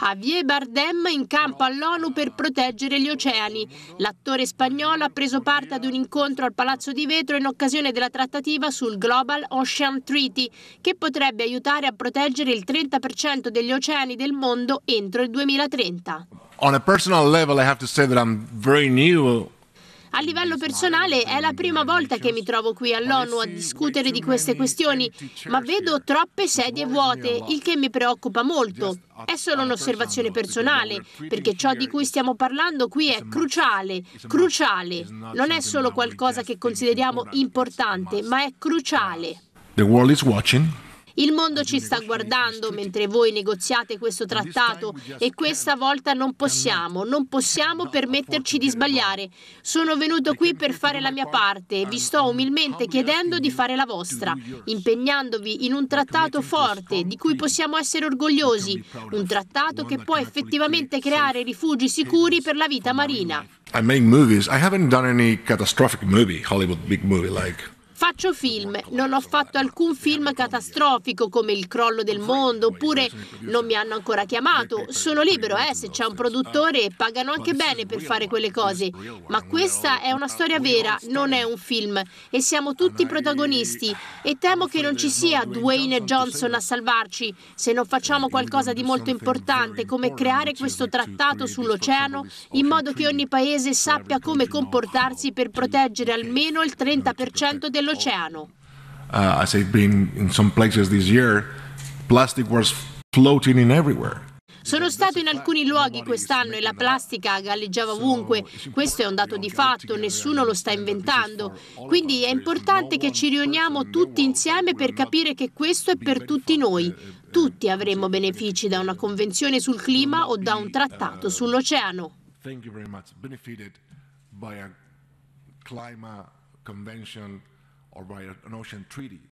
Javier Bardem in campo all'ONU per proteggere gli oceani. L'attore spagnolo ha preso parte ad un incontro al Palazzo di Vetro in occasione della trattativa sul Global Ocean Treaty, che potrebbe aiutare a proteggere il 30% degli oceani del mondo entro il 2030. On a personal level I have to say that I'm very new a livello personale è la prima volta che mi trovo qui all'ONU a discutere di queste questioni, ma vedo troppe sedie vuote, il che mi preoccupa molto. È solo un'osservazione personale, perché ciò di cui stiamo parlando qui è cruciale, cruciale. Non è solo qualcosa che consideriamo importante, ma è cruciale. The world is watching. Il mondo ci sta guardando mentre voi negoziate questo trattato e questa volta non possiamo, non possiamo permetterci di sbagliare. Sono venuto qui per fare la mia parte e vi sto umilmente chiedendo di fare la vostra, impegnandovi in un trattato forte di cui possiamo essere orgogliosi, un trattato che può effettivamente creare rifugi sicuri per la vita marina. I make movies. I haven't done any catastrophic movie, Hollywood big movie like Faccio film, non ho fatto alcun film catastrofico come Il crollo del mondo oppure Non mi hanno ancora chiamato. Sono libero, eh, se c'è un produttore pagano anche bene per fare quelle cose. Ma questa è una storia vera, non è un film e siamo tutti protagonisti e temo che non ci sia Dwayne Johnson a salvarci se non facciamo qualcosa di molto importante come creare questo trattato sull'oceano in modo che ogni paese sappia come comportarsi per proteggere almeno il 30% dell'oceano nell'oceano. Uh, as I've been in some places this year, plastic was floating in everywhere. Sono stato in alcuni luoghi quest'anno e la plastica galleggiava ovunque. Questo è un dato di fatto, nessuno lo sta inventando. Quindi è importante che ci riuniamo tutti insieme per capire che questo è per tutti noi. Tutti avremo benefici da una convenzione sul clima o da un trattato sull'oceano. Thank you very much. Benefited by a climate convention or by an ocean treaty.